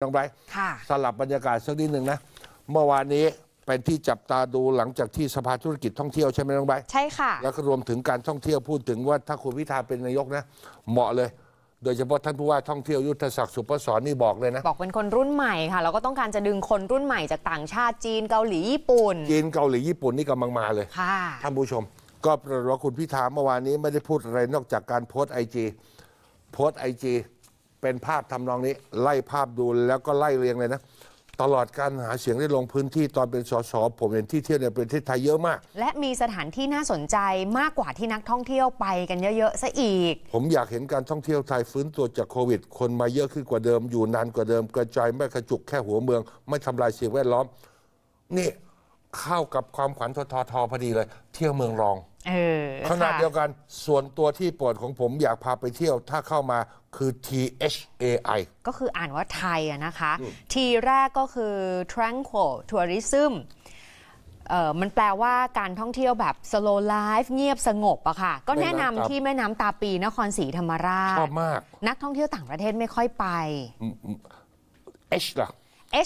น้องไบสลับบรรยากาศสักนิดหนึ่งนะเมื่อวานนี้เป็นที่จับตาดูหลังจากที่สภาธุรกิจท่องเที่ยวใช่ไหมน้องไบใช่ค่ะ แล้วก็รวมถึงการท่องเที่ยวพูดถึงว่าถ้าคุณพิธาเป็นนายกนะเหมาะเลย โดยเฉพาะท่านผู้ว่าท่องเที่ยวยุทธศักดิ์สุพศรนี่บอกเลยนะบอกเป็นคนรุ่นใหม่ค่ะเราก็ต้องการจะดึงคนรุ่นใหม่จากต่างชาติจีนเกาหลีญี่ปุ่นจีนเกาหลีญี่ปุ่นนี่กำลังมาเลยค่ะท่านผู้ชม ก็ปรากฏว่าคุณพิธาเมื่อวานนี้ไม่ได้พูดอะไรนอกจากการโพสต์ไอจีโพสต์ไอจีเป็นภาพทำนองนี้ไล่ภาพดูแล้วก็ไล่เรียงเลยนะ ตลอดการหาเสียงได้ลงพื้นที่ตอนเป็นสสผมเห็น ที่เที่ยวในประเทศไทยเยอะมาก และมีสถานที่น่าสนใจมากกว่าที่นักท่องเที่ยวไปกันเยอะๆซะอีกผมอยากเห็นการท่องเที่ยวไทยฟื้นตัวจากโควิด คนมาเยอะขึ้นกว่าเดิม อยู่นานกว่าเดิม กระจายไม่กระจุกแค่หัวเมือง ไม่ทำลายสิ่งแวดล้อมนี่เข้ากับความขวัญทททพอดีเลย เที่ยวเมืองรองออขนาดเดียวกันส่วนตัวที่โปรดของผมอยากพาไปเที่ยวถ้าเข้ามาคือ T H A I ก็คืออ่านว่าไทยนะคะ ทีแรกก็คือ tranquil tourism มันแปลว่าการท่องเที่ยวแบบ slow life เงียบสงบอะค่ะก็แนะนำที่แม่น้ำตาปีนครศรีธรรมราชชอบมากนักท่องเที่ยวต่างประเทศไม่ค่อยไป H ล่ะ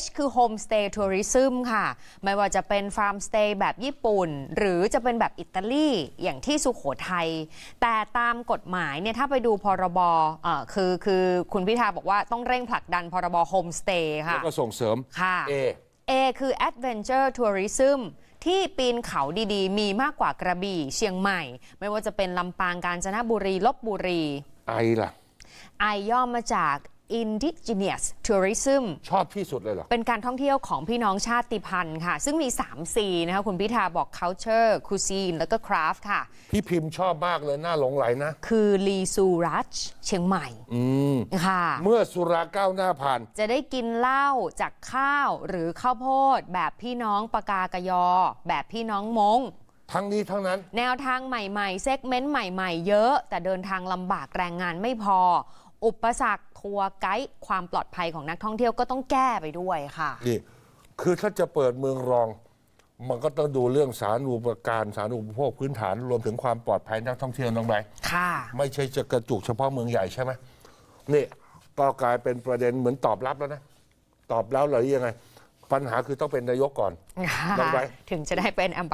H คือ Homestay Tourism ค่ะ ไม่ว่าจะเป็นฟาร์มสเตย์แบบญี่ปุ่น หรือจะเป็นแบบอิตาลีอย่างที่สุขโขทยัยแต่ตามกฎหมายเนี่ยถ้าไปดูพรบคือคือคุณพิธาบอกว่าต้องเร่งผลักดันพรบโฮมสเตย์ค่ะ แล้วก็ส่งเสริมค่ะ A A คือ Adventure Tourism ที่ปีนเขาดีๆ มีมากกว่ากระบี่เชียงใหม่ ไม่ว่าจะเป็นลำปางกาญจนบุรีลบบุรีไอล่ะไอย่อมาจาก Indigenous Tourism ชอบที่สุดเลยเหรอ เป็นการท่องเที่ยวของพี่น้องชาติพันธุ์ค่ะ ซึ่งมี 3C นะคะคุณพิธาบอก culture cuisine แล้วก็ craft ค่ะ พี่พิมพ์ชอบมากเลย น่าหลงไหลนะ คือลีซูรัชเชียงใหม่ค่ะเมื่อสุราก้าวหน้าผ่าน จะได้กินเหล้าจากข้าวหรือข้าวโพด แบบพี่น้องปากากยอ แบบพี่น้องมงทั้งนี้ทั้งนั้น แนวทางใหม่ๆเซกเมนต์ใหม่ๆเยอะแต่เดินทางลำบากแรงงานไม่พออุปสรรคทัวร์ไกด์ความปลอดภัยของนักท่องเที่ยวก็ต้องแก้ไปด้วยค่ะนี่คือถ้าจะเปิดเมืองรองมันก็ต้องดูเรื่องสารูปการสารูปโภคพื้นฐานรวมถึงความปลอดภัยนักท่องเที่ยวน้องใบค่ะ ไม่ใช่จะกระจุกเฉพาะเมืองใหญ่ใช่ไหมนี่ก็กลายเป็นประเด็นเหมือนตอบรับแล้วนะ ตอบแล้วหรือยังไงปัญหาคือต้องเป็นนายกก่อนน้องใบถึงจะได้เป็นแอม